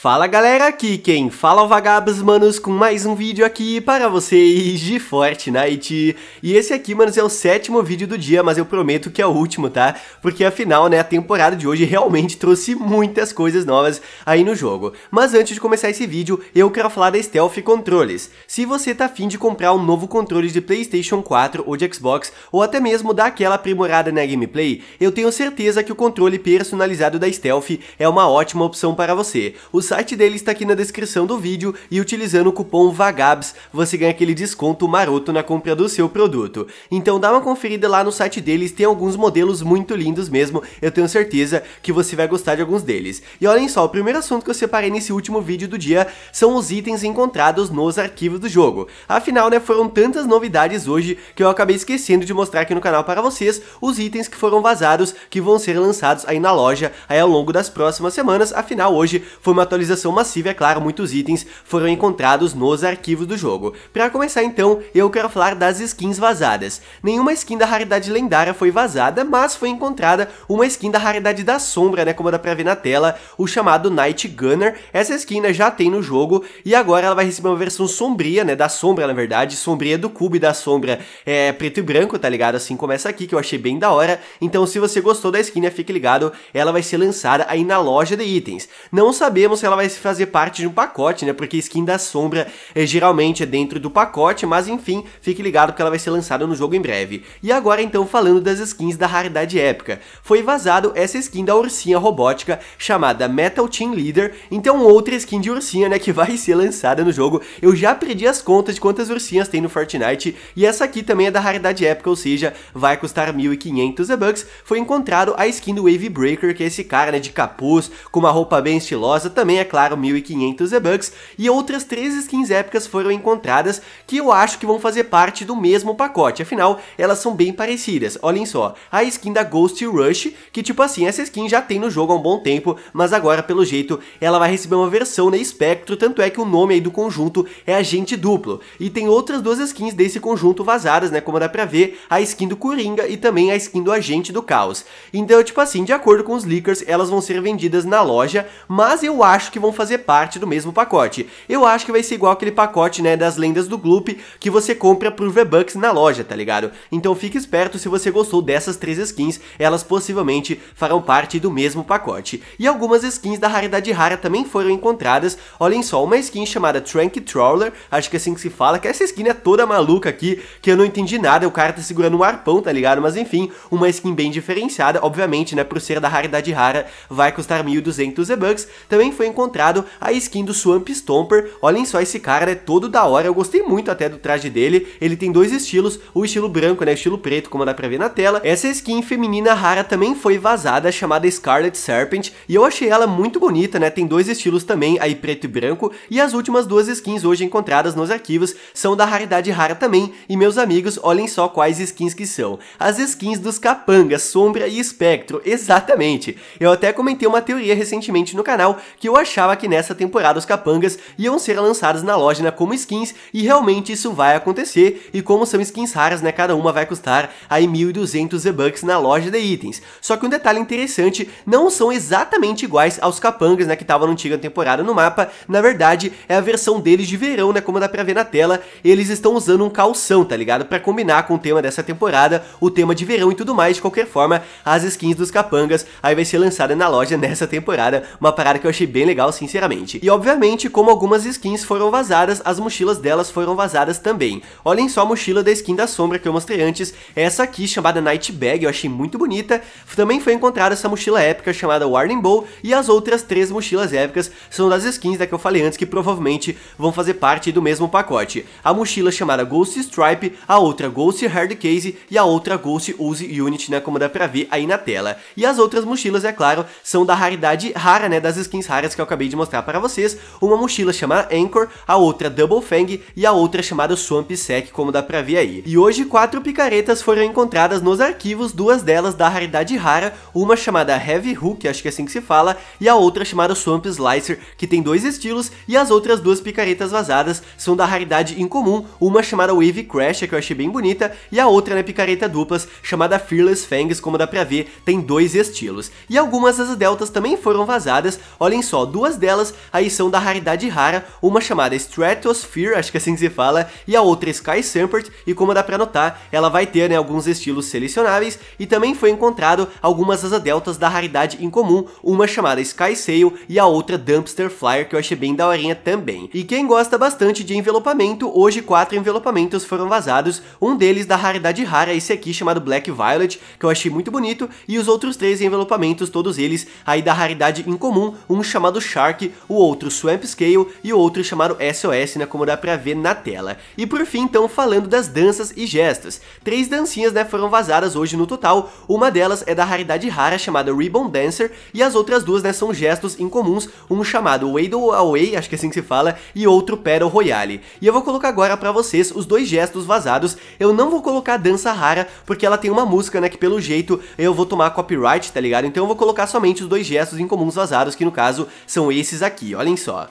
Fala galera, aqui quem fala é vagabos, manos, com mais um vídeo aqui para vocês de Fortnite. E esse aqui, manos, é o sétimo vídeo do dia, mas eu prometo que é o último, tá? Porque afinal, né, a temporada de hoje realmente trouxe muitas coisas novas aí no jogo. Mas antes de começar esse vídeo, eu quero falar da Stealth Controles. Se você tá afim de comprar um novo controle de Playstation 4 ou de Xbox, ou até mesmo dar aquela aprimorada na gameplay, eu tenho certeza que o controle personalizado da Stealth é uma ótima opção para você. Os site dele está aqui na descrição do vídeo e utilizando o cupom VAGABS você ganha aquele desconto maroto na compra do seu produto. Então dá uma conferida lá no site deles, tem alguns modelos muito lindos mesmo, eu tenho certeza que você vai gostar de alguns deles. E olhem só, o primeiro assunto que eu separei nesse último vídeo do dia são os itens encontrados nos arquivos do jogo. Afinal, né, foram tantas novidades hoje que eu acabei esquecendo de mostrar aqui no canal para vocês os itens que foram vazados que vão ser lançados aí na loja aí ao longo das próximas semanas, afinal hoje foi uma atualização atualização massiva, é claro, muitos itens foram encontrados nos arquivos do jogo. Para começar então, eu quero falar das skins vazadas. Nenhuma skin da raridade lendária foi vazada, mas foi encontrada uma skin da raridade da sombra, né, como dá pra ver na tela, o chamado Night Gunner. Essa skin né, já tem no jogo e agora ela vai receber uma versão sombria, né, da sombra na verdade, sombria do cubo e da sombra é preto e branco, tá ligado? Assim começa aqui, que eu achei bem da hora. Então se você gostou da skin, né, fique ligado, ela vai ser lançada aí na loja de itens. Não sabemos se ela vai fazer parte de um pacote, né? Porque skin da sombra é, geralmente é dentro do pacote, mas enfim, fique ligado que ela vai ser lançada no jogo em breve. E agora então falando das skins da raridade épica. Foi vazado essa skin da ursinha robótica chamada Metal Team Leader, então outra skin de ursinha, né, que vai ser lançada no jogo. Eu já perdi as contas de quantas ursinhas tem no Fortnite, e essa aqui também é da raridade épica, ou seja, vai custar 1.500 bucks. Foi encontrado a skin do Wave Breaker, que é esse cara, né, de capuz, com uma roupa bem estilosa, também é claro, 1.500 V-Bucks, e outras 3 skins épicas foram encontradas que eu acho que vão fazer parte do mesmo pacote, afinal, elas são bem parecidas. Olhem só, a skin da Ghost Rush, que tipo assim, essa skin já tem no jogo há um bom tempo, mas agora, pelo jeito, ela vai receber uma versão na Espectro, tanto é que o nome aí do conjunto é Agente Duplo. E tem outras duas skins desse conjunto vazadas, né, como dá pra ver, a skin do Coringa e também a skin do Agente do Caos. Então, tipo assim, de acordo com os leakers, elas vão ser vendidas na loja, mas eu acho acho que vão fazer parte do mesmo pacote. Eu acho que vai ser igual aquele pacote, né, das lendas do Gloop que você compra por V-Bucks na loja, tá ligado? Então fique esperto se você gostou dessas três skins, elas possivelmente farão parte do mesmo pacote. E algumas skins da raridade rara também foram encontradas, olhem só, uma skin chamada Trank Trawler, acho que é assim que se fala, que essa skin é toda maluca aqui, que eu não entendi nada, o cara tá segurando um arpão, tá ligado? Mas enfim, uma skin bem diferenciada, obviamente, né, por ser da raridade rara, vai custar 1.200 V-Bucks, também foi encontrada encontrado a skin do Swamp Stomper. Olhem só, esse cara é todo da hora, eu gostei muito até do traje dele. Ele tem dois estilos, o estilo branco, né, o estilo preto, como dá pra ver na tela. Essa skin feminina rara também foi vazada, chamada Scarlet Serpent, e eu achei ela muito bonita, né, tem dois estilos também, aí preto e branco, e as últimas duas skins hoje encontradas nos arquivos são da raridade rara também, e meus amigos, olhem só quais skins que são. As skins dos capangas, sombra e espectro, exatamente. Eu até comentei uma teoria recentemente no canal que eu achei achava que nessa temporada os capangas iam ser lançados na loja né, como skins, e realmente isso vai acontecer, e como são skins raras, né, cada uma vai custar aí 1.200 V-Bucks na loja de itens. Só que um detalhe interessante, não são exatamente iguais aos capangas, né, que estavam na antiga temporada no mapa, na verdade, é a versão deles de verão, né, como dá pra ver na tela, eles estão usando um calção, tá ligado? Pra combinar com o tema dessa temporada, o tema de verão e tudo mais, de qualquer forma, as skins dos capangas aí vai ser lançada na loja nessa temporada, uma parada que eu achei bem legal, sinceramente. E obviamente, como algumas skins foram vazadas, as mochilas delas foram vazadas também. Olhem só a mochila da skin da Sombra que eu mostrei antes, é essa aqui, chamada Night Bag, eu achei muito bonita. Também foi encontrada essa mochila épica chamada Warning Bow, e as outras três mochilas épicas são das skins da que eu falei antes, que provavelmente vão fazer parte do mesmo pacote. A mochila chamada Ghost Stripe, a outra Ghost Hard Case e a outra Ghost Use Unit, né, como dá pra ver aí na tela. E as outras mochilas, é claro, são da raridade rara, né, das skins raras que eu acabei de mostrar para vocês, uma mochila chamada Anchor, a outra Double Fang e a outra chamada Swamp Sec, como dá pra ver aí. E hoje quatro picaretas foram encontradas nos arquivos, duas delas da raridade rara, uma chamada Heavy Hook, acho que é assim que se fala, e a outra chamada Swamp Slicer, que tem dois estilos, e as outras duas picaretas vazadas são da raridade incomum, uma chamada Wave Crash, que eu achei bem bonita, e a outra, né, picareta duplas, chamada Fearless Fangs, como dá pra ver, tem dois estilos. E algumas das deltas também foram vazadas, olhem só, duas delas aí são da raridade rara, uma chamada Stratosphere, acho que é assim que se fala, e a outra Sky Sampert, e como dá pra notar, ela vai ter né, alguns estilos selecionáveis, e também foi encontrado algumas asa deltas da raridade incomum, uma chamada Sky Sail e a outra Dumpster Flyer, que eu achei bem daorinha também. E quem gosta bastante de envelopamento, hoje quatro envelopamentos foram vazados, um deles da raridade rara, esse aqui chamado Black Violet, que eu achei muito bonito, e os outros três envelopamentos, todos eles aí da raridade incomum, um chamado chamado Shark, o outro Swamp Scale e o outro chamado SOS, né, como dá pra ver na tela. E por fim, então, falando das danças e gestos. Três dancinhas né, foram vazadas hoje no total, uma delas é da raridade rara chamada Ribbon Dancer, e as outras duas né, são gestos incomuns, um chamado Wade Away, acho que é assim que se fala, e outro Battle Royale. E eu vou colocar agora pra vocês os dois gestos vazados, eu não vou colocar a dança rara, porque ela tem uma música, né, que pelo jeito eu vou tomar copyright, tá ligado? Então eu vou colocar somente os dois gestos incomuns vazados, que no caso são esses aqui, olhem só.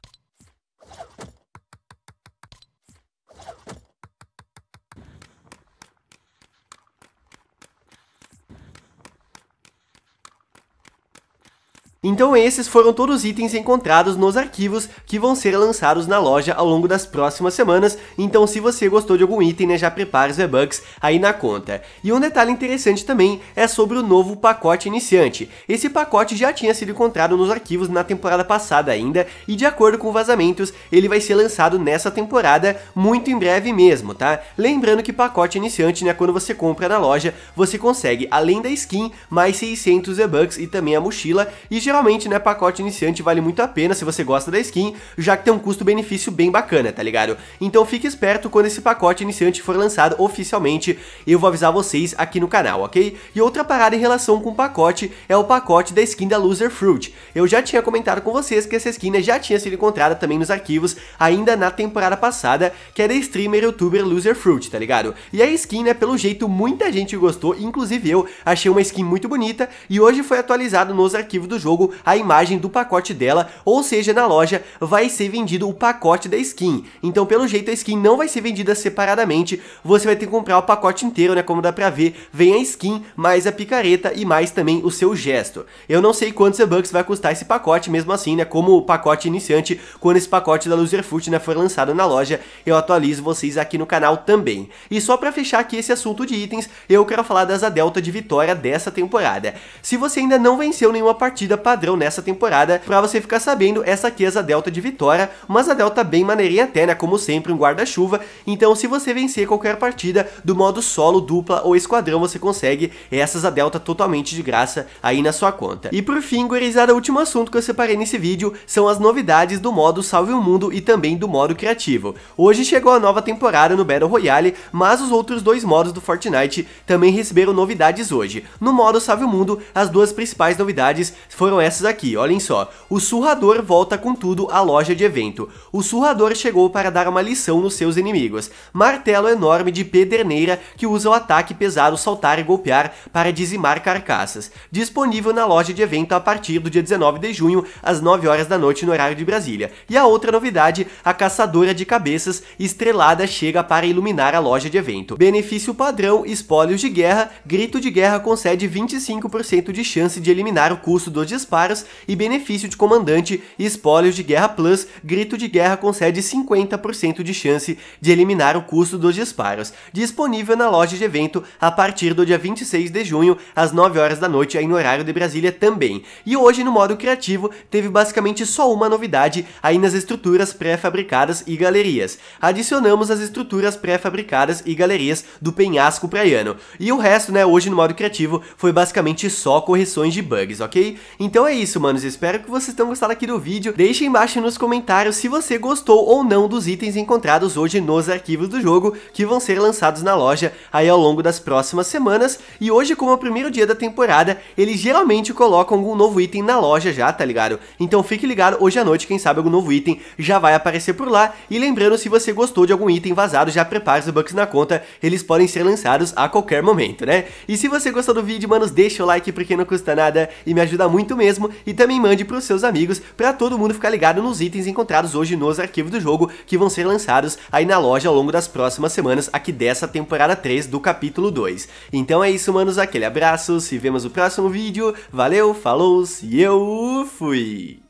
Então esses foram todos os itens encontrados nos arquivos que vão ser lançados na loja ao longo das próximas semanas, então se você gostou de algum item, né, já prepara os V-Bucks aí na conta. E um detalhe interessante também é sobre o novo pacote iniciante. Esse pacote já tinha sido encontrado nos arquivos na temporada passada ainda, e de acordo com vazamentos, ele vai ser lançado nessa temporada, muito em breve mesmo, tá? Lembrando que pacote iniciante, né, quando você compra na loja, você consegue, além da skin, mais 600 V-Bucks e também a mochila, e geralmente realmente, né, pacote iniciante vale muito a pena se você gosta da skin, já que tem um custo-benefício bem bacana, tá ligado? Então fique esperto quando esse pacote iniciante for lançado oficialmente, eu vou avisar vocês aqui no canal, ok? E outra parada em relação com o pacote é o pacote da skin da Loser Fruit. Eu já tinha comentado com vocês que essa skin né, já tinha sido encontrada também nos arquivos ainda na temporada passada, que é da streamer youtuber Loser Fruit, tá ligado? E a skin, né, pelo jeito muita gente gostou, inclusive eu, achei uma skin muito bonita e hoje foi atualizado nos arquivos do jogo jogo a imagem do pacote dela, ou seja, na loja vai ser vendido o pacote da skin. Então, pelo jeito, a skin não vai ser vendida separadamente, você vai ter que comprar o pacote inteiro, né? Como dá pra ver, vem a skin, mais a picareta e mais também o seu gesto. Eu não sei quantos bucks vai custar esse pacote, mesmo assim, né? Como o pacote iniciante, quando esse pacote da Loserfoot né, for lançado na loja, eu atualizo vocês aqui no canal também. E só pra fechar aqui esse assunto de itens, eu quero falar das a Delta de vitória dessa temporada. Se você ainda não venceu nenhuma partida, padrão nessa temporada pra você ficar sabendo essa aqui é a delta de vitória, mas a delta bem maneirinha até, né, como sempre, um guarda-chuva, então se você vencer qualquer partida do modo solo, dupla ou esquadrão, você consegue essas a delta totalmente de graça aí na sua conta. E por fim, gurizada, o último assunto que eu separei nesse vídeo são as novidades do modo Salve o Mundo e também do modo criativo. Hoje chegou a nova temporada no Battle Royale, mas os outros dois modos do Fortnite também receberam novidades hoje. No modo Salve o Mundo, as duas principais novidades foram foram essas aqui, olhem só. O Surrador volta com tudo à loja de evento. O Surrador chegou para dar uma lição nos seus inimigos. Martelo enorme de pederneira que usa o ataque pesado saltar e golpear para dizimar carcaças. Disponível na loja de evento a partir do dia 19 de junho, às 9 horas da noite no horário de Brasília. E a outra novidade, a Caçadora de Cabeças Estrelada chega para iluminar a loja de evento. Benefício padrão, espólios de guerra, grito de guerra concede 25% de chance de eliminar o custo dos despachos disparos e benefício de comandante e espólios de guerra plus, grito de guerra concede 50% de chance de eliminar o custo dos disparos, disponível na loja de evento a partir do dia 26 de junho, às 9 horas da noite, aí no horário de Brasília também. E hoje, no modo criativo, teve basicamente só uma novidade aí nas estruturas pré-fabricadas e galerias. Adicionamos as estruturas pré-fabricadas e galerias do penhasco praiano. E o resto, né, hoje no modo criativo, foi basicamente só correções de bugs, ok? Então então é isso, manos. Espero que vocês tenham gostado aqui do vídeo. Deixe embaixo nos comentários se você gostou ou não dos itens encontrados hoje nos arquivos do jogo, que vão ser lançados na loja aí ao longo das próximas semanas. E hoje, como é o primeiro dia da temporada, eles geralmente colocam algum novo item na loja já, tá ligado? Então fique ligado, hoje à noite, quem sabe algum novo item já vai aparecer por lá. E lembrando, se você gostou de algum item vazado, já prepare os bucks na conta, eles podem ser lançados a qualquer momento, né? E se você gostou do vídeo, manos, deixa o like porque não custa nada e me ajuda muito mesmo mesmo e também mande para os seus amigos para todo mundo ficar ligado nos itens encontrados hoje nos arquivos do jogo que vão ser lançados aí na loja ao longo das próximas semanas aqui dessa temporada 3 do capítulo 2. Então é isso, manos, aquele abraço, se vemos no próximo vídeo, valeu, falou e eu fui!